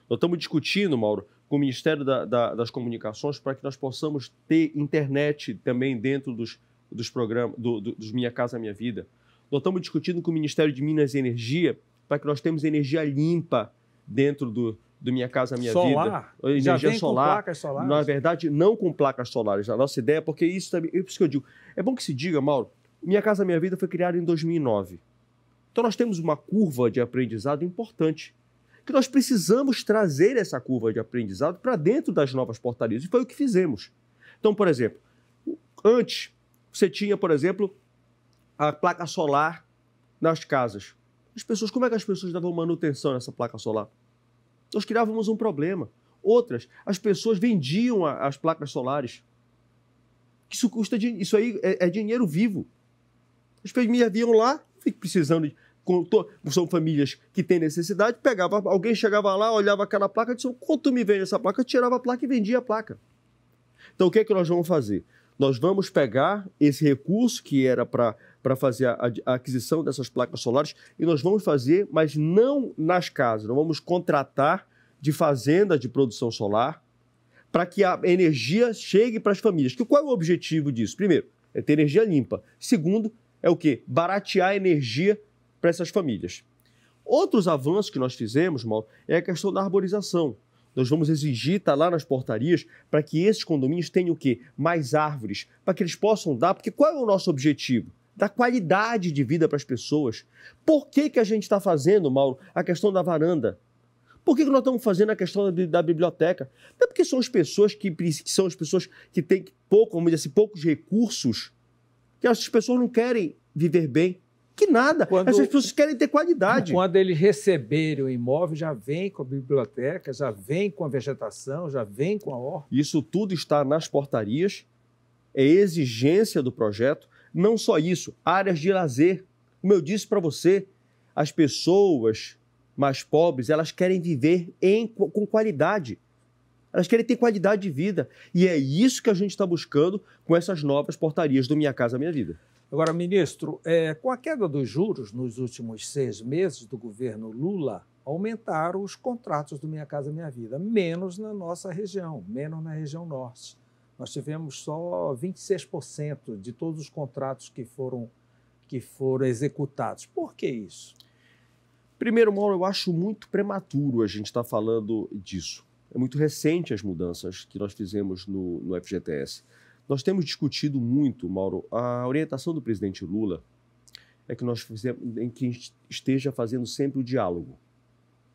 Nós estamos discutindo, Mauro, com o Ministério da, da, das Comunicações para que nós possamos ter internet também dentro dos, dos programas do, do, dos Minha Casa Minha Vida. Nós estamos discutindo com o Ministério de Minas e Energia para que nós temos energia limpa dentro do, do Minha Casa Minha solar. Vida. Energia Já vem solar. Com placas solares. Na verdade, não com placas solares. A nossa ideia, porque isso também. É por isso que eu digo. É bom que se diga, Mauro, Minha Casa Minha Vida foi criada em 2009. Então nós temos uma curva de aprendizado importante. Que nós precisamos trazer essa curva de aprendizado para dentro das novas portarias. E foi o que fizemos. Então, por exemplo, antes você tinha, por exemplo, a placa solar nas casas. As pessoas, como é que as pessoas davam manutenção nessa placa solar? Nós criávamos um problema. Outras, as pessoas vendiam a, as placas solares. Isso custa, isso aí é, é dinheiro vivo. As famílias vinham lá, precisando de, são famílias que têm necessidade, pegava, alguém chegava lá, olhava aquela placa, disse, quanto me vende essa placa? Eu tirava a placa e vendia a placa. Então o que é que nós vamos fazer? nós vamos pegar esse recurso que era para para fazer a, a, aquisição dessas placas solares e nós vamos fazer, mas não nas casas, nós vamos contratar de fazenda de produção solar para que a energia chegue para as famílias. Que qual é o objetivo disso? Primeiro, é ter energia limpa. Segundo, é o que baratear a energia para essas famílias. Outros avanços que nós fizemos, mal, é a questão da arborização. Nós vamos exigir, está lá nas portarias, para que esses condomínios tenham o quê? Mais árvores, para que eles possam dar, porque qual é o nosso objetivo? Dar qualidade de vida para as pessoas. Por que, que a gente está fazendo, Mauro, a questão da varanda? Por que, que nós estamos fazendo a questão da, da biblioteca? Até porque são as pessoas que, que, são as pessoas que têm pouco, vamos dizer assim, poucos recursos, que essas pessoas não querem viver bem que nada. Quando, Essas pessoas querem ter qualidade. Quando eles receberem o imóvel, já vem com a biblioteca, já vem com a vegetação, já vem com a horta. Isso tudo está nas portarias, é exigência do projeto. Não só isso, áreas de lazer. Como eu disse para você, as pessoas mais pobres, elas querem viver em, com qualidade. Elas querem ter qualidade de vida. E é isso que a gente está buscando com essas novas portarias do Minha Casa Minha Vida. Agora, ministro, é, com a queda dos juros nos últimos seis meses do governo Lula, aumentaram os contratos do Minha Casa Minha Vida, menos na nossa região, menos na região norte. Nós tivemos só 26% de todos os contratos que foram, que foram executados. Por que isso? Primeiro, Mauro, eu acho muito prematuro a gente estar tá falando disso. É muito recente as mudanças que nós fizemos no, no FGTS. Nós temos discutido muito, Mauro, a orientação do presidente Lula é que nós fizemos, em que esteja fazendo sempre o diálogo.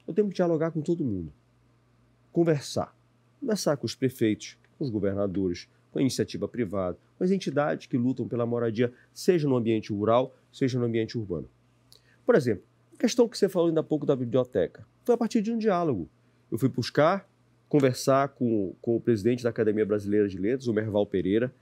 Eu tenho que dialogar com todo mundo, conversar, conversar com os prefeitos, com os governadores, com a iniciativa privada, com as entidades que lutam pela moradia, seja no ambiente rural, seja no ambiente urbano. Por exemplo, a questão que você falou ainda há pouco da biblioteca foi a partir de um diálogo. Eu fui buscar conversar com, com o presidente da Academia Brasileira de Letras, o Merval Pereira,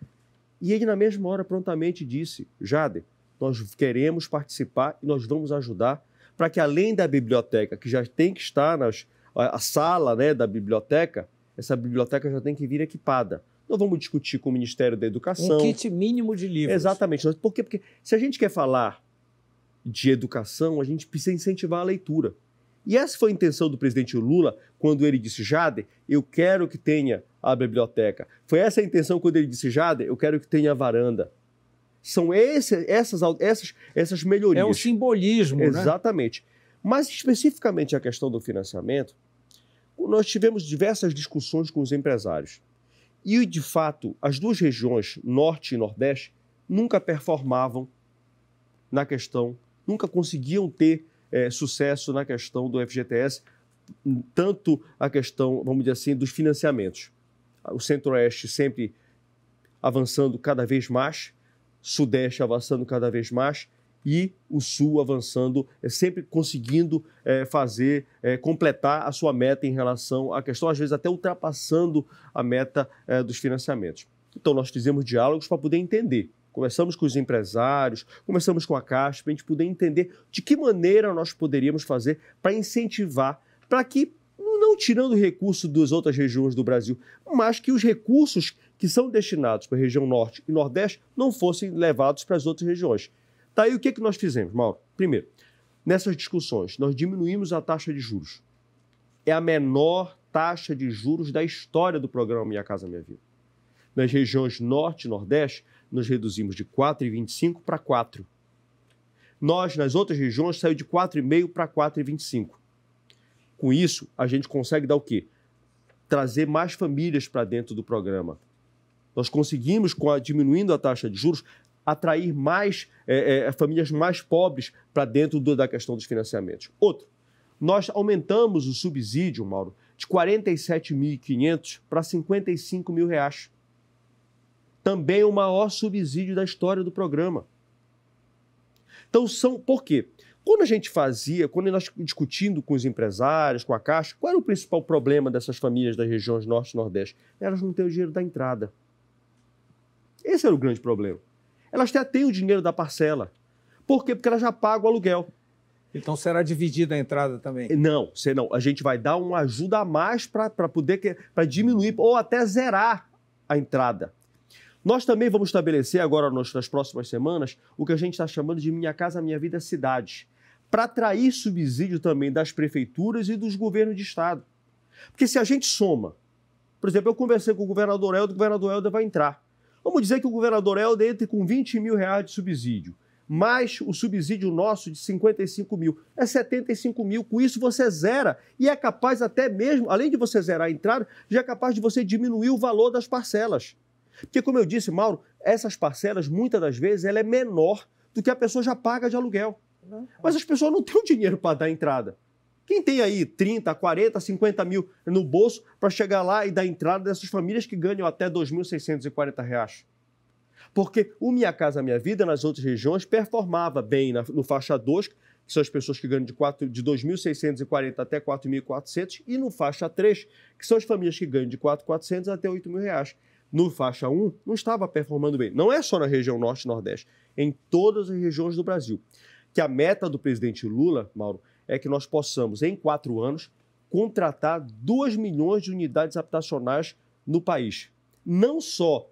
e ele, na mesma hora, prontamente disse: Jade, nós queremos participar e nós vamos ajudar para que, além da biblioteca, que já tem que estar nas, a sala né, da biblioteca, essa biblioteca já tem que vir equipada. Nós vamos discutir com o Ministério da Educação. Um kit mínimo de livros. Exatamente. Por quê? Porque se a gente quer falar de educação, a gente precisa incentivar a leitura. E essa foi a intenção do presidente Lula quando ele disse, Jade, eu quero que tenha a biblioteca. Foi essa a intenção quando ele disse, Jade, eu quero que tenha a varanda. São esse, essas, essas, essas melhorias. É um simbolismo, né? Exatamente. Né? Mas especificamente a questão do financiamento, nós tivemos diversas discussões com os empresários. E, de fato, as duas regiões, Norte e Nordeste, nunca performavam na questão, nunca conseguiam ter é, sucesso na questão do FGTS, tanto a questão, vamos dizer assim, dos financiamentos. O Centro-Oeste sempre avançando cada vez mais, Sudeste avançando cada vez mais e o Sul avançando, é, sempre conseguindo é, fazer, é, completar a sua meta em relação à questão, às vezes até ultrapassando a meta é, dos financiamentos. Então, nós fizemos diálogos para poder entender conversamos com os empresários, conversamos com a Caixa, para a gente poder entender de que maneira nós poderíamos fazer para incentivar, para que, não tirando recurso das outras regiões do Brasil, mas que os recursos que são destinados para a região norte e nordeste não fossem levados para as outras regiões. Daí tá o que, é que nós fizemos, Mauro? Primeiro, nessas discussões, nós diminuímos a taxa de juros. É a menor taxa de juros da história do programa Minha Casa Minha Vida. Nas regiões norte e nordeste, nós reduzimos de 4,25 para 4. Nós, nas outras regiões, saiu de 4,5 para 4,25. Com isso, a gente consegue dar o quê? Trazer mais famílias para dentro do programa. Nós conseguimos, com a, diminuindo a taxa de juros, atrair mais é, é, famílias mais pobres para dentro do, da questão dos financiamentos. Outro, nós aumentamos o subsídio, Mauro, de 47.500 para 55 mil reais também é o maior subsídio da história do programa. Então são. Por quê? Quando a gente fazia, quando nós discutindo com os empresários, com a Caixa, qual era o principal problema dessas famílias das regiões Norte e Nordeste? Elas não têm o dinheiro da entrada. Esse era o grande problema. Elas até têm o dinheiro da parcela. Por quê? Porque elas já pagam o aluguel. Então será dividida a entrada também? Não, senão não. A gente vai dar uma ajuda a mais para poder para diminuir ou até zerar a entrada. Nós também vamos estabelecer agora nas próximas semanas o que a gente está chamando de Minha Casa Minha Vida Cidade, para atrair subsídio também das prefeituras e dos governos de estado. Porque se a gente soma, por exemplo, eu conversei com o governador Helder, o governador Helder vai entrar. Vamos dizer que o governador Helder entre com 20 mil reais de subsídio, mais o subsídio nosso de 55 mil. É 75 mil. Com isso você zera e é capaz até mesmo, além de você zerar a entrada, já é capaz de você diminuir o valor das parcelas. Porque, como eu disse, Mauro, essas parcelas, muitas das vezes, ela é menor do que a pessoa já paga de aluguel. Mas as pessoas não têm o dinheiro para dar entrada. Quem tem aí 30, 40, 50 mil no bolso para chegar lá e dar entrada dessas famílias que ganham até R$ reais? Porque o Minha Casa Minha Vida, nas outras regiões, performava bem no faixa 2, que são as pessoas que ganham de, 4, de 2.640 até 4.400, e no faixa 3, que são as famílias que ganham de 4.400 até R$ 8.000 no faixa 1 não estava performando bem. Não é só na região norte e nordeste, em todas as regiões do Brasil. Que a meta do presidente Lula, Mauro, é que nós possamos, em quatro anos, contratar 2 milhões de unidades habitacionais no país. Não só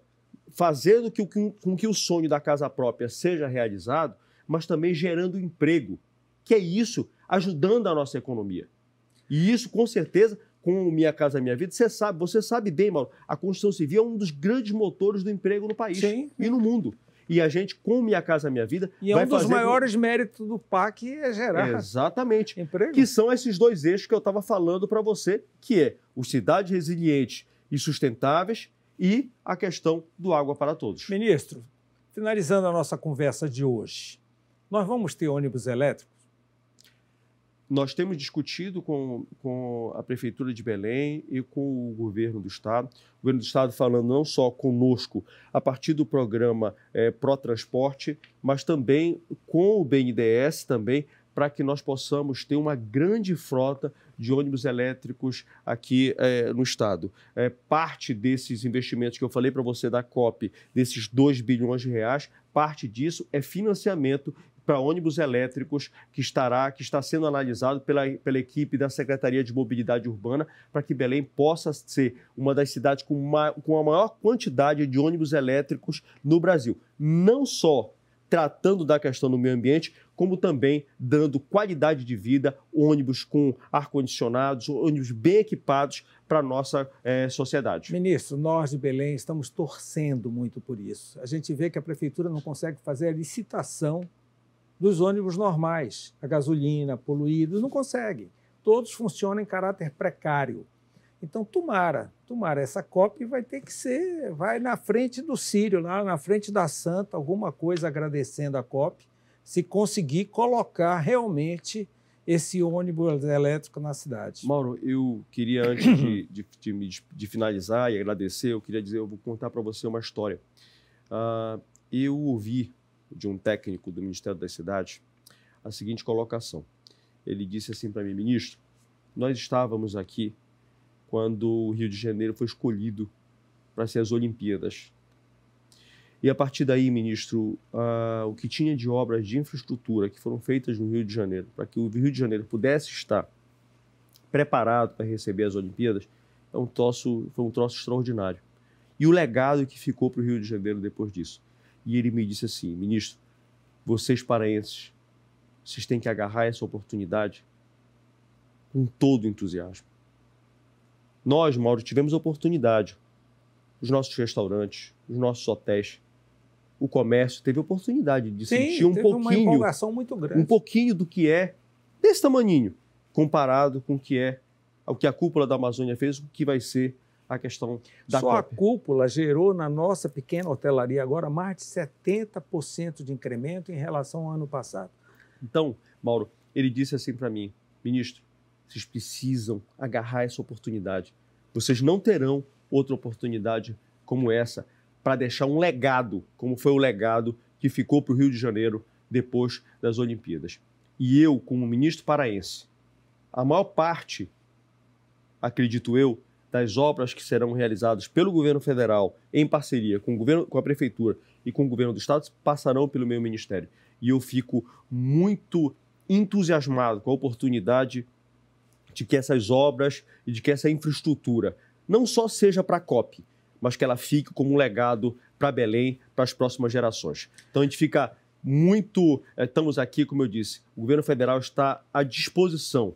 fazendo com que o sonho da casa própria seja realizado, mas também gerando emprego, que é isso, ajudando a nossa economia. E isso, com certeza, com o Minha Casa Minha Vida, você sabe, você sabe bem, Mauro, a construção civil é um dos grandes motores do emprego no país Sim. e no mundo. E a gente, com Minha Casa Minha Vida. E é um dos maiores méritos do PAC é gerar. Exatamente. Emprego. Que são esses dois eixos que eu estava falando para você, que é o cidades resilientes e sustentáveis e a questão do água para todos. Ministro, finalizando a nossa conversa de hoje, nós vamos ter ônibus elétricos. Nós temos discutido com, com a Prefeitura de Belém e com o governo do Estado. O governo do Estado falando não só conosco a partir do programa é, Pró-Transporte, mas também com o BNDES também, para que nós possamos ter uma grande frota de ônibus elétricos aqui é, no estado. É, parte desses investimentos que eu falei para você da COP, desses 2 bilhões de reais, parte disso é financiamento para ônibus elétricos que estará, que está sendo analisado pela, pela equipe da Secretaria de Mobilidade Urbana para que Belém possa ser uma das cidades com, uma, com a maior quantidade de ônibus elétricos no Brasil. Não só tratando da questão do meio ambiente, como também dando qualidade de vida, ônibus com ar-condicionados, ônibus bem equipados para a nossa eh, sociedade. Ministro, nós de Belém estamos torcendo muito por isso. A gente vê que a prefeitura não consegue fazer a licitação dos ônibus normais, a gasolina, poluídos, não conseguem. Todos funcionam em caráter precário. Então, tomara, tomara, essa COP vai ter que ser, vai na frente do Sírio, lá na frente da Santa, alguma coisa agradecendo a COP, se conseguir colocar realmente esse ônibus elétrico na cidade. Mauro, eu queria, antes de, de, de, de finalizar e agradecer, eu queria dizer, eu vou contar para você uma história. Uh, eu ouvi de um técnico do Ministério das Cidades a seguinte colocação. Ele disse assim para mim, ministro, nós estávamos aqui quando o Rio de Janeiro foi escolhido para ser as Olimpíadas. E a partir daí, ministro, uh, o que tinha de obras de infraestrutura que foram feitas no Rio de Janeiro, para que o Rio de Janeiro pudesse estar preparado para receber as Olimpíadas, é um troço, foi um troço extraordinário. E o legado que ficou para o Rio de Janeiro depois disso. E ele me disse assim: ministro, vocês paraenses, vocês têm que agarrar essa oportunidade com todo entusiasmo. Nós, Mauro, tivemos oportunidade. Os nossos restaurantes, os nossos hotéis, o comércio teve oportunidade de Sim, sentir um pouquinho. Uma empolgação muito grande. Um pouquinho do que é desse tamanho, comparado com o que é o que a cúpula da Amazônia fez, o que vai ser a questão da Só a cúpula gerou na nossa pequena hotelaria agora mais de 70% de incremento em relação ao ano passado. Então, Mauro, ele disse assim para mim, ministro, vocês precisam agarrar essa oportunidade. Vocês não terão outra oportunidade como essa para deixar um legado, como foi o legado que ficou para o Rio de Janeiro depois das Olimpíadas. E eu, como ministro paraense, a maior parte, acredito eu, das obras que serão realizadas pelo governo federal em parceria com, o governo, com a prefeitura e com o governo do estado passarão pelo meu ministério. E eu fico muito entusiasmado com a oportunidade de que essas obras e de que essa infraestrutura não só seja para a COP, mas que ela fique como um legado para Belém, para as próximas gerações. Então a gente fica muito. Eh, estamos aqui, como eu disse, o governo federal está à disposição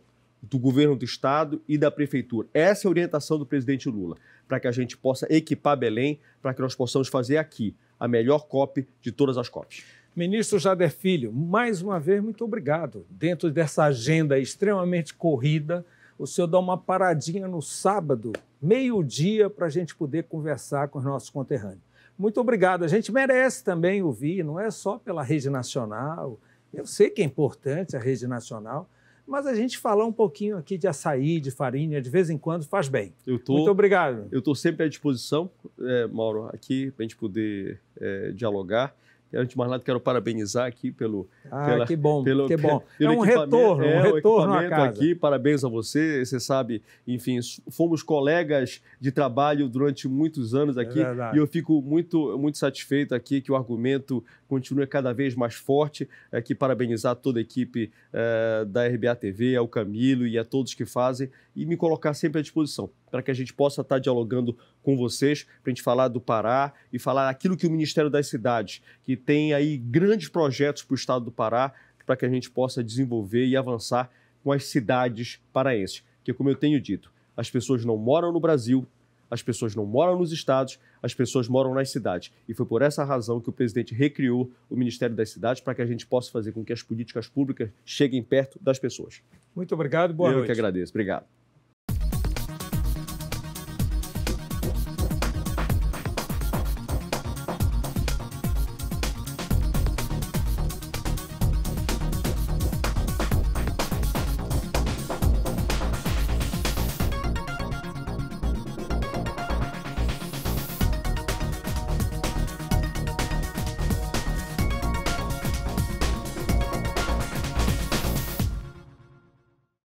do governo do estado e da prefeitura. Essa é a orientação do presidente Lula, para que a gente possa equipar Belém, para que nós possamos fazer aqui a melhor COP de todas as COPs. Ministro Jader Filho, mais uma vez, muito obrigado. Dentro dessa agenda extremamente corrida, o senhor dá uma paradinha no sábado, meio-dia, para a gente poder conversar com os nossos conterrâneos. Muito obrigado. A gente merece também ouvir, não é só pela rede nacional. Eu sei que é importante a rede nacional, mas a gente falar um pouquinho aqui de açaí, de farinha, de vez em quando faz bem. Tô, Muito obrigado. Eu estou sempre à disposição, é, Mauro, aqui para a gente poder é, dialogar. E antes de mais nada, quero parabenizar aqui pelo. Ah, pela, que bom, pelo, que bom. Pelo é um retorno, é, um retorno à casa. aqui. Parabéns a você. Você sabe, enfim, fomos colegas de trabalho durante muitos anos aqui. É e eu fico muito, muito satisfeito aqui que o argumento continue cada vez mais forte. Aqui é parabenizar toda a equipe é, da RBA TV, ao Camilo e a todos que fazem e me colocar sempre à disposição para que a gente possa estar dialogando com vocês, para a gente falar do Pará e falar aquilo que o Ministério das Cidades, que tem aí grandes projetos para o estado do Pará, para que a gente possa desenvolver e avançar com as cidades paraenses. Que, como eu tenho dito, as pessoas não moram no Brasil, as pessoas não moram nos estados, as pessoas moram nas cidades. E foi por essa razão que o presidente recriou o Ministério das Cidades para que a gente possa fazer com que as políticas públicas cheguem perto das pessoas. Muito obrigado, boa Eu noite. Eu que agradeço, obrigado.